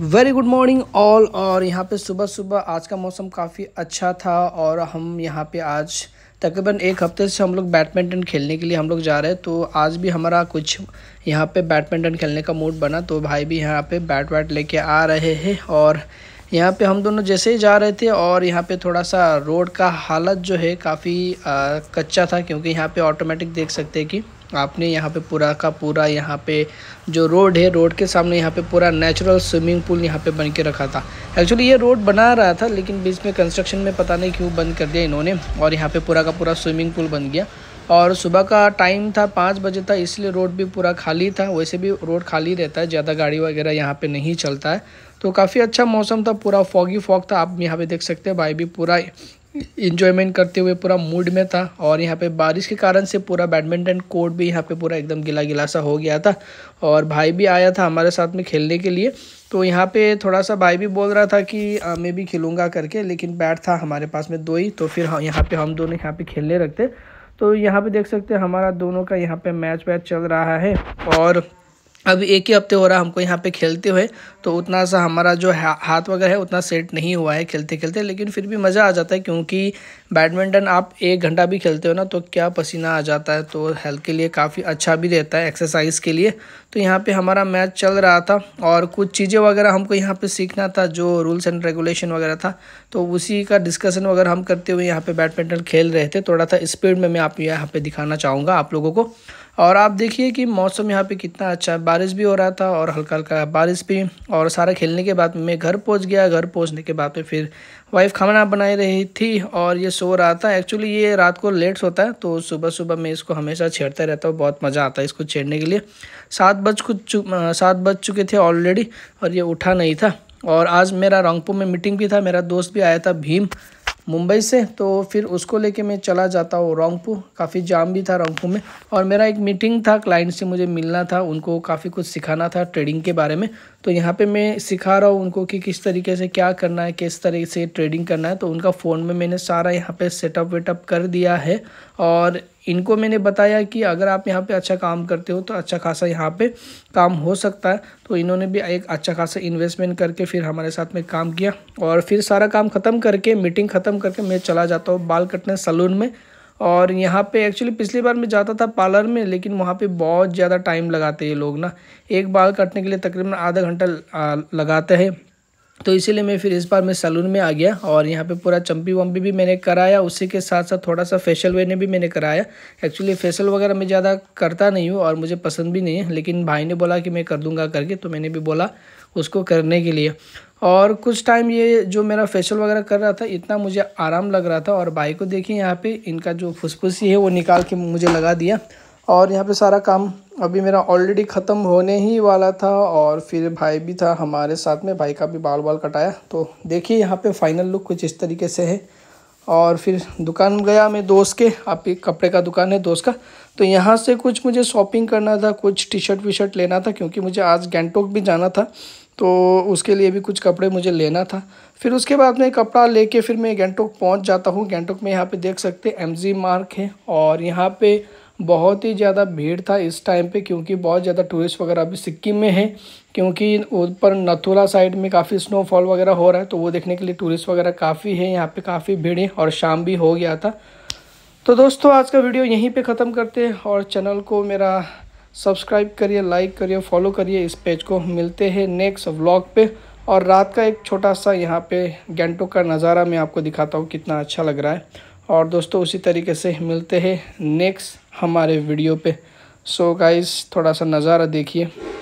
very good morning all और यहाँ पे सुबह सुबह आज का मौसम काफ़ी अच्छा था और हम यहाँ पे आज तकरीबन एक हफ्ते से हम लोग बैडमिंटन खेलने के लिए हम लोग जा रहे हैं तो आज भी हमारा कुछ यहाँ पे बैडमिंटन खेलने का मूड बना तो भाई भी यहाँ पे बैट वैट लेके आ रहे हैं और यहाँ पे हम दोनों जैसे ही जा रहे थे और यहाँ पे थोड़ा सा रोड का हालत जो है काफ़ी कच्चा था क्योंकि यहाँ पे ऑटोमेटिक देख सकते हैं कि आपने यहाँ पे पूरा का पूरा यहाँ पे जो रोड है रोड के सामने यहाँ पे पूरा नेचुरल स्विमिंग पूल यहाँ पे बन के रखा था एक्चुअली ये रोड बना रहा था लेकिन बीच में कंस्ट्रक्शन में पता नहीं क्यों बंद कर दिया इन्होंने और यहाँ पर पूरा का पूरा स्विमिंग पूल बन गया और सुबह का टाइम था पाँच बजे था इसलिए रोड भी पूरा खाली था वैसे भी रोड खाली रहता है ज़्यादा गाड़ी वगैरह यहाँ पे नहीं चलता है तो काफ़ी अच्छा मौसम था पूरा फॉगी फॉग था आप यहाँ पे देख सकते हैं भाई भी पूरा इन्जॉयमेंट करते हुए पूरा मूड में था और यहाँ पे बारिश के कारण से पूरा बैडमिंटन कोर्ट भी यहाँ पे पूरा एकदम गिला गिला सा हो गया था और भाई भी आया था हमारे साथ में खेलने के लिए तो यहाँ पे थोड़ा सा भाई भी बोल रहा था कि आ, मैं भी खेलूँगा करके लेकिन बैट था हमारे पास में दो ही तो फिर हाँ, यहाँ पर हम दोनों यहाँ पे खेलने रखते तो यहाँ पे देख सकते हैं हमारा दोनों का यहाँ पे मैच वैच चल रहा है और अब एक ही हफ्ते हो रहा हमको यहाँ पे खेलते हुए तो उतना सा हमारा जो हाथ वगैरह है उतना सेट नहीं हुआ है खेलते खेलते लेकिन फिर भी मज़ा आ जाता है क्योंकि बैडमिंटन आप एक घंटा भी खेलते हो ना तो क्या पसीना आ जाता है तो हेल्थ के लिए काफ़ी अच्छा भी रहता है एक्सरसाइज के लिए तो यहाँ पर हमारा मैच चल रहा था और कुछ चीज़ें वगैरह हमको यहाँ पर सीखना था जो रूल्स एंड रेगुलेशन वगैरह था तो उसी का डिस्कसन वगैरह हम करते हुए यहाँ पर बैडमिंटन खेल रहे थे थोड़ा सा स्पीड में मैं आप यहाँ पर दिखाना चाहूँगा आप लोगों को और आप देखिए कि मौसम यहाँ पे कितना अच्छा है बारिश भी हो रहा था और हल्का हल्का बारिश भी और सारा खेलने के बाद मैं घर पहुँच गया घर पहुँचने के बाद में फिर वाइफ खाना बनाई रही थी और ये सो रहा था एक्चुअली ये रात को लेट होता है तो सुबह सुबह मैं इसको हमेशा छेड़ता रहता हूँ बहुत मज़ा आता है इसको छेड़ने के लिए सात बज कुछ सात बज चुके थे ऑलरेडी और ये उठा नहीं था और आज मेरा रंगपुर में मीटिंग भी था मेरा दोस्त भी आया था भीम मुंबई से तो फिर उसको लेके मैं चला जाता हूँ रोंगपू काफ़ी जाम भी था रोंगपू में और मेरा एक मीटिंग था क्लाइंट से मुझे मिलना था उनको काफ़ी कुछ सिखाना था ट्रेडिंग के बारे में तो यहाँ पे मैं सिखा रहा हूँ उनको कि किस तरीके से क्या करना है किस तरह से ट्रेडिंग करना है तो उनका फ़ोन में मैंने सारा यहाँ पे सेटअप वेटअप कर दिया है और इनको मैंने बताया कि अगर आप यहाँ पे अच्छा काम करते हो तो अच्छा खासा यहाँ पे काम हो सकता है तो इन्होंने भी एक अच्छा खासा इन्वेस्टमेंट करके फिर हमारे साथ में काम किया और फिर सारा काम ख़त्म करके मीटिंग ख़त्म करके मैं चला जाता हूँ बाल कटने सलून में और यहाँ पे एक्चुअली पिछली बार मैं जाता था पार्लर में लेकिन वहाँ पे बहुत ज़्यादा टाइम लगाते हैं लोग ना एक बाल काटने के लिए तकरीबन आधा घंटा लगाते हैं तो इसीलिए मैं फिर इस बार मैं सैलून में आ गया और यहाँ पे पूरा चम्पी वम्पी भी मैंने कराया उसी के साथ साथ थोड़ा सा फेशियल वेने भी मैंने कराया एक्चुअली फेशियल वगैरह मैं ज़्यादा करता नहीं हूँ और मुझे पसंद भी नहीं है लेकिन भाई ने बोला कि मैं कर दूँगा करके तो मैंने भी बोला उसको करने के लिए और कुछ टाइम ये जो मेरा फेशियल वगैरह कर रहा था इतना मुझे आराम लग रहा था और भाई को देखिए यहाँ पर इनका जो फुसफुसी है वो निकाल के मुझे लगा दिया और यहाँ पर सारा काम अभी मेरा ऑलरेडी ख़त्म होने ही वाला था और फिर भाई भी था हमारे साथ में भाई का भी बाल बाल कटाया तो देखिए यहाँ पे फाइनल लुक कुछ इस तरीके से है और फिर दुकान गया मैं दोस्त के आपकी कपड़े का दुकान है दोस्त का तो यहाँ से कुछ मुझे शॉपिंग करना था कुछ टी शर्ट वी शर्ट लेना था क्योंकि मुझे आज गैंगटोक भी जाना था तो उसके लिए भी कुछ कपड़े मुझे लेना था फिर उसके बाद मैं कपड़ा लेके फिर मैं गैंगटोक पहुँच जाता हूँ गैंगटोक में यहाँ पर देख सकते एम मार्क है और यहाँ पर बहुत ही ज़्यादा भीड़ था इस टाइम पे क्योंकि बहुत ज़्यादा टूरिस्ट वगैरह अभी सिक्किम में है क्योंकि ऊपर नथुला साइड में काफ़ी स्नोफॉल वगैरह हो रहा है तो वो देखने के लिए टूरिस्ट वगैरह काफ़ी है यहाँ पे काफ़ी भीड़ है और शाम भी हो गया था तो दोस्तों आज का वीडियो यहीं पर ख़त्म करते हैं और चैनल को मेरा सब्सक्राइब करिए लाइक करिए फॉलो करिए इस पेज को मिलते हैं नेक्स्ट व्लॉग पे और रात का एक छोटा सा यहाँ पे गेंटो का नज़ारा मैं आपको दिखाता हूँ कितना अच्छा लग रहा है और दोस्तों उसी तरीके से मिलते हैं नेक्स्ट हमारे वीडियो पे सो so गाइस थोड़ा सा नज़ारा देखिए